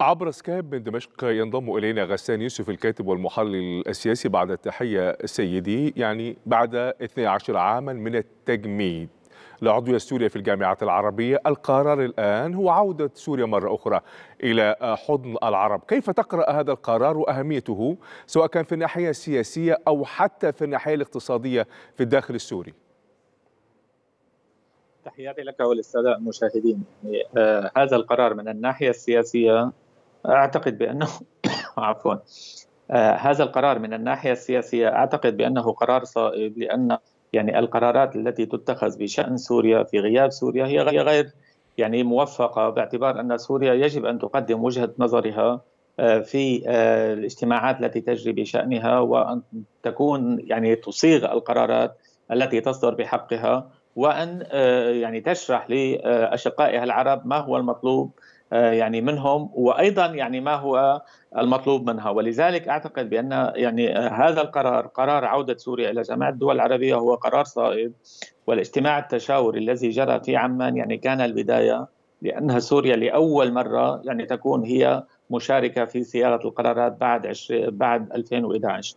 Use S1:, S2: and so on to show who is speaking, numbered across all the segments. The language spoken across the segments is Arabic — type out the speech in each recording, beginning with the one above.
S1: عبر سكايب من دمشق ينضم إلينا غسان يوسف الكاتب والمحلل السياسي بعد التحية سيدي يعني بعد 12 عاما من التجميد لعضوية سوريا في الجامعة العربية القرار الآن هو عودة سوريا مرة أخرى إلى حضن العرب كيف تقرأ هذا القرار وأهميته سواء كان في الناحية السياسية أو حتى في الناحية الاقتصادية في الداخل السوري
S2: تحياتي لك وللسادة المشاهدين يعني، آه هذا القرار من الناحية السياسية اعتقد بانه عفوا آه، هذا القرار من الناحيه السياسيه اعتقد بانه قرار صائب لان يعني القرارات التي تتخذ بشان سوريا في غياب سوريا هي غير يعني موفقه باعتبار ان سوريا يجب ان تقدم وجهه نظرها آه، في آه، الاجتماعات التي تجري بشانها وان تكون يعني تصيغ القرارات التي تصدر بحقها وان يعني تشرح لاشقائها العرب ما هو المطلوب آه، يعني منهم وايضا يعني ما هو المطلوب منها ولذلك اعتقد بان يعني آه، هذا القرار قرار عوده سوريا الى جامعه الدول العربيه هو قرار صائب والاجتماع التشاوري الذي جرى في عمان يعني كان البدايه لانها سوريا لاول مره يعني تكون هي مشاركه في صياغه القرارات بعد عش... بعد 2011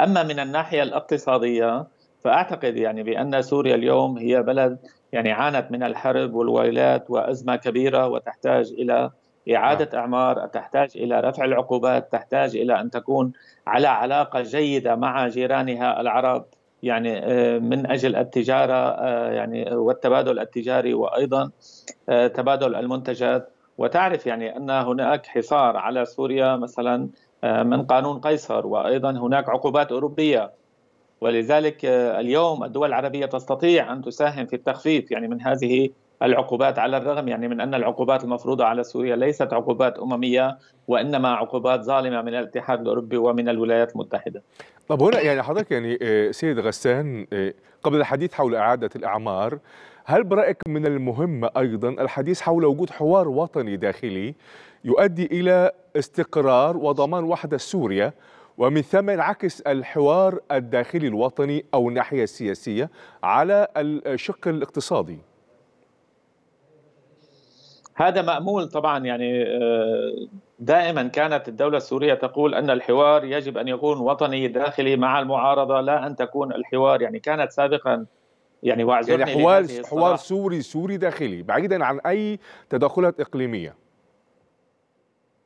S2: اما من الناحيه الاقتصاديه فاعتقد يعني بان سوريا اليوم هي بلد يعني عانت من الحرب والويلات وازمه كبيره وتحتاج الى إعادة نعم. أعمار تحتاج إلى رفع العقوبات تحتاج إلى أن تكون على علاقة جيدة مع جيرانها العرب يعني آه، من أجل التجارة آه، يعني والتبادل التجاري وأيضا آه، تبادل المنتجات وتعرف يعني أن هناك حصار على سوريا مثلا من قانون قيصر وأيضا هناك عقوبات أوروبية ولذلك آه، اليوم الدول العربية تستطيع أن تساهم في التخفيف يعني من هذه العقوبات على الرغم يعني من أن العقوبات المفروضة على سوريا ليست عقوبات أممية وإنما عقوبات ظالمة من الاتحاد الأوروبي ومن الولايات المتحدة
S1: طب هنا يعني حضرتك يعني آه، سيد غسان آه، قبل الحديث حول إعادة الإعمار هل برأيك من المهم أيضا الحديث حول وجود حوار وطني داخلي يؤدي إلى استقرار وضمان وحدة سوريا ومن ثم انعكس الحوار الداخلي الوطني أو الناحية السياسية على الشق الاقتصادي هذا مأمول طبعا يعني آه،
S2: دائما كانت الدولة السورية تقول أن الحوار يجب أن يكون وطني داخلي مع المعارضة لا أن تكون الحوار يعني كانت سابقا يعني واعذرني يعني حوار حوار
S1: سوري سوري داخلي بعيدا عن أي تدخلات إقليمية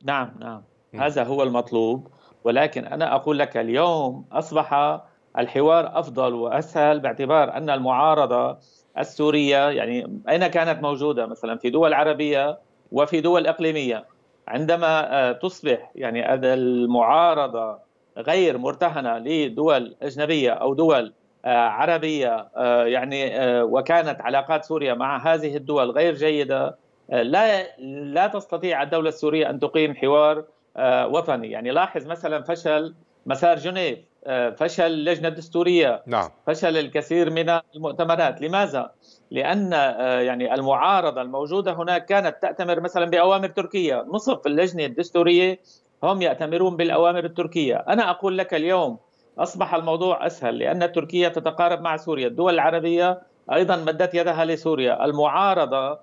S2: نعم نعم م. هذا هو المطلوب ولكن أنا أقول لك اليوم أصبح الحوار أفضل وأسهل باعتبار أن المعارضة السورية يعني أين كانت موجودة مثلا في دول عربية وفي دول إقليمية عندما آه، تصبح يعني المعارضة غير مرتهنة لدول أجنبية أو دول آه، عربية آه، يعني وكانت علاقات سوريا مع هذه الدول غير جيدة لا لا تستطيع الدولة السورية أن تقيم حوار آه، وطني يعني لاحظ مثلا فشل مسار جنيف آه، فشل اللجنه الدستوريه نعم. فشل الكثير من المؤتمرات لماذا لان آه، يعني المعارضه الموجوده هناك كانت تاتمر مثلا باوامر تركيه نصف اللجنه الدستوريه هم ياتمرون بالاوامر التركيه انا اقول لك اليوم اصبح الموضوع اسهل لان تركيا تتقارب مع سوريا الدول العربيه ايضا مدت يدها لسوريا المعارضه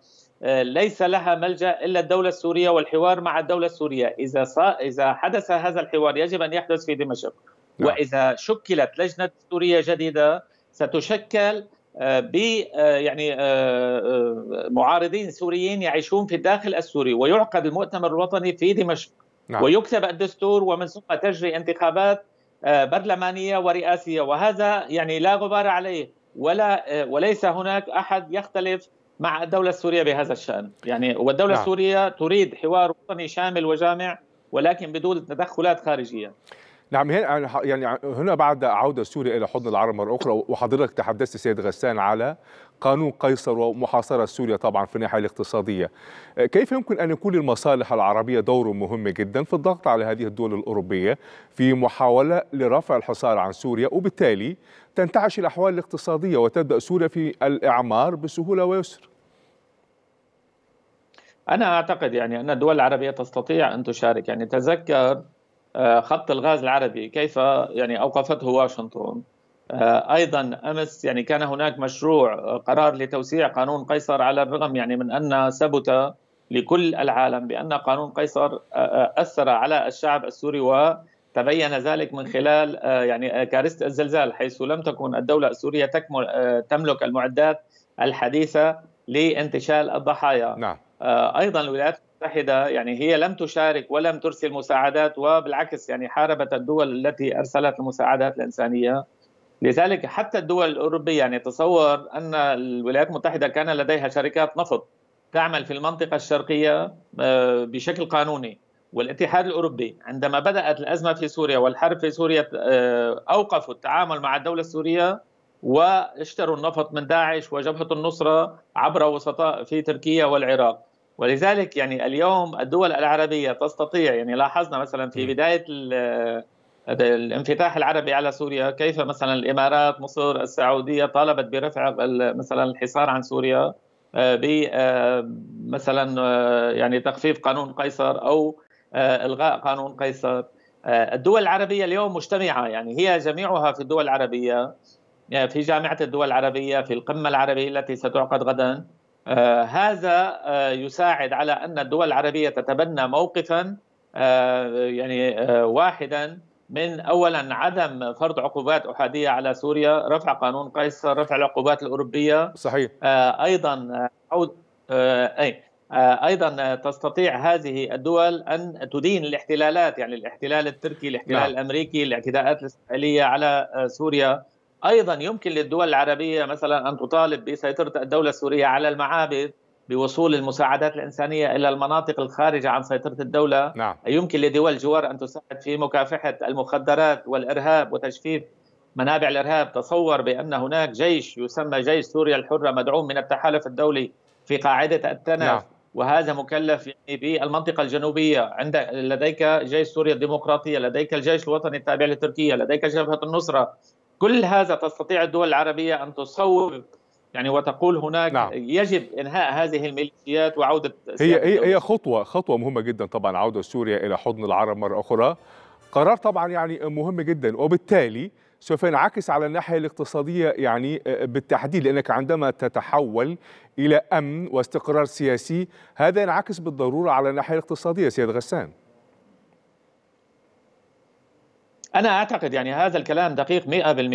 S2: ليس لها ملجا الا الدوله السوريه والحوار مع الدوله السوريه، اذا اذا حدث هذا الحوار يجب ان يحدث في دمشق، نعم. واذا شكلت لجنه سوريه جديده ستشكل آه، ب آه، يعني آه، معارضين سوريين يعيشون في الداخل السوري ويعقد المؤتمر الوطني في دمشق نعم. ويكتب الدستور ومن ثم تجري انتخابات برلمانيه ورئاسيه وهذا يعني لا غبار عليه ولا وليس هناك احد يختلف مع الدولة السورية بهذا الشأن
S1: يعني والدولة نعم.
S2: السورية تريد حوار وطني شامل وجامع ولكن بدون تدخلات خارجية
S1: نعم هنا يعني هنا بعد عودة سوريا إلى حضن العرب مرة أخرى وحضرتك تحدثت سيد غسان على قانون قيصر ومحاصرة سوريا طبعا في الناحية الاقتصادية كيف يمكن أن يكون للمصالح العربية دور مهم جدا في الضغط على هذه الدول الأوروبية في محاولة لرفع الحصار عن سوريا وبالتالي تنتعش الأحوال الاقتصادية وتبدأ سوريا في الإعمار بسهولة ويسر
S2: انا اعتقد يعني ان الدول العربيه تستطيع ان تشارك يعني تذكر آه، خط الغاز العربي كيف يعني اوقفته واشنطن آه، ايضا امس يعني كان هناك مشروع آه، قرار لتوسيع قانون قيصر على الرغم يعني من ان ثبت لكل العالم بان قانون قيصر اثر على الشعب السوري وتبين ذلك من خلال يعني كارثه الزلزال حيث لم تكن الدوله السوريه تكمل تملك المعدات الحديثه لانتشال الضحايا نعم. آه، ايضا الولايات المتحده يعني هي لم تشارك ولم ترسل مساعدات وبالعكس يعني حاربت الدول التي ارسلت المساعدات الانسانيه لذلك حتى الدول الاوروبيه يعني تصور ان الولايات المتحده كان لديها شركات نفط تعمل في المنطقه الشرقيه آه، بشكل قانوني والاتحاد الاوروبي عندما بدات الازمه في سوريا والحرب في سوريا آه، اوقفوا التعامل مع الدوله السوريه واشتروا النفط من داعش وجبهه النصره عبر وسطاء في تركيا والعراق ولذلك يعني اليوم الدول العربية تستطيع يعني لاحظنا مثلا في بداية آه، الانفتاح العربي على سوريا كيف مثلا الإمارات مصر السعودية طالبت برفع مثلا الحصار عن سوريا آه، ب آه، مثلا يعني تخفيف قانون قيصر أو إلغاء قانون قيصر الدول العربية اليوم مجتمعة يعني هي جميعها في الدول العربية في جامعة الدول العربية في القمة العربية التي ستعقد غدا آه، هذا آه، يساعد على ان الدول العربيه تتبنى موقفا آه، يعني واحدا من اولا عدم فرض عقوبات احاديه على سوريا، رفع قانون قيصر، رفع العقوبات الاوروبيه صحيح ايضا اي ايضا تستطيع هذه الدول ان تدين الاحتلالات يعني الاحتلال التركي، الاحتلال نعم. الامريكي، الاعتداءات الاسرائيليه على سوريا ايضا يمكن للدول العربيه مثلا ان تطالب بسيطره الدوله السوريه على المعابد بوصول المساعدات الانسانيه الى المناطق الخارجه عن سيطره الدوله نعم. يمكن لدول الجوار ان تساعد في مكافحه المخدرات والارهاب وتجفيف منابع الارهاب تصور بان هناك جيش يسمى جيش سوريا الحره مدعوم من التحالف الدولي في قاعده التنف نعم. وهذا مكلف يعني بالمنطقه الجنوبيه عندك لديك جيش سوريا الديمقراطيه لديك الجيش الوطني التابع لتركيا لديك جبهه النصره كل هذا تستطيع الدول العربية أن تصوب يعني وتقول هناك نعم. يجب انهاء هذه الميليشيات وعوده هي هي, هي
S1: خطوه خطوه مهمه جدا طبعا عوده سوريا الى حضن العرب مره اخرى قرار طبعا يعني مهم جدا وبالتالي سوف ينعكس على الناحيه الاقتصاديه يعني آه، آه، بالتحديد لانك عندما تتحول الى امن واستقرار سياسي هذا ينعكس بالضروره على الناحيه الاقتصاديه سيد غسان
S2: أنا أعتقد يعني هذا الكلام دقيق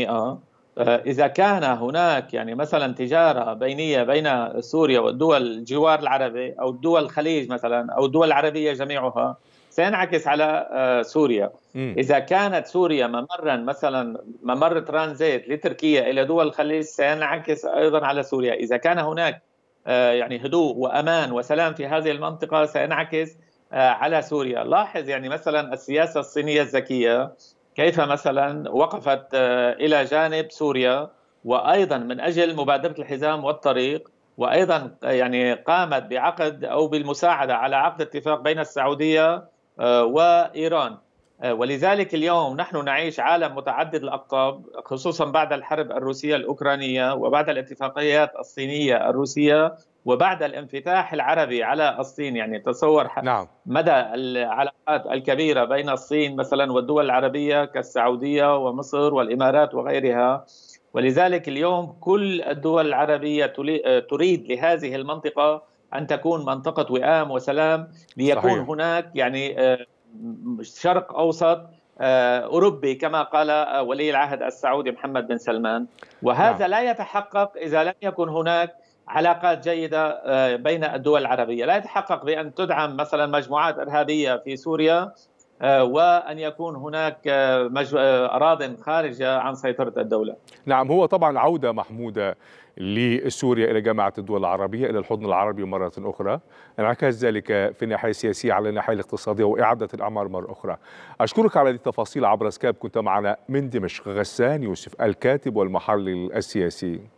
S2: 100% آه، إذا كان هناك يعني مثلا تجارة بينية بين سوريا والدول الجوار العربي أو دول الخليج مثلا أو الدول العربية جميعها سينعكس على آه، سوريا م. إذا كانت سوريا ممرا مثلا ممر ترانزيت لتركيا إلى دول الخليج سينعكس أيضا على سوريا إذا كان هناك آه، يعني هدوء وأمان وسلام في هذه المنطقة سينعكس على سوريا لاحظ يعني مثلا السياسة الصينية الذكية كيف مثلا وقفت آه، الى جانب سوريا وايضا من اجل مبادره الحزام والطريق وايضا آه، يعني قامت بعقد او بالمساعده على عقد اتفاق بين السعوديه آه، وايران آه، ولذلك اليوم نحن نعيش عالم متعدد الأقطاب خصوصا بعد الحرب الروسية الأوكرانية وبعد الاتفاقيات الصينية الروسية وبعد الانفتاح العربي على الصين يعني تصور نعم. مدى العلاقات الكبيرة بين الصين مثلا والدول العربية كالسعودية ومصر والإمارات وغيرها ولذلك اليوم كل الدول العربية آه، تريد لهذه المنطقة أن تكون منطقة وئام وسلام ليكون صحيح. هناك يعني آه، شرق اوسط آه، اوروبي كما قال آه، ولي العهد السعودي محمد بن سلمان وهذا نعم. لا يتحقق اذا لم يكن هناك علاقات جيده آه، بين الدول العربيه، لا يتحقق بان تدعم مثلا مجموعات ارهابيه في سوريا آه، وان يكون هناك آه، آه، اراض خارجه عن سيطره الدوله.
S1: نعم هو طبعا عوده محموده لسوريا الى جامعه الدول العربيه الى الحضن العربي مره اخرى، انعكاس ذلك في الناحيه السياسيه على الناحيه الاقتصاديه واعاده الاعمار مره اخرى. اشكرك على هذه التفاصيل عبر سكاب كنت معنا من دمشق غسان يوسف الكاتب والمحلل السياسي.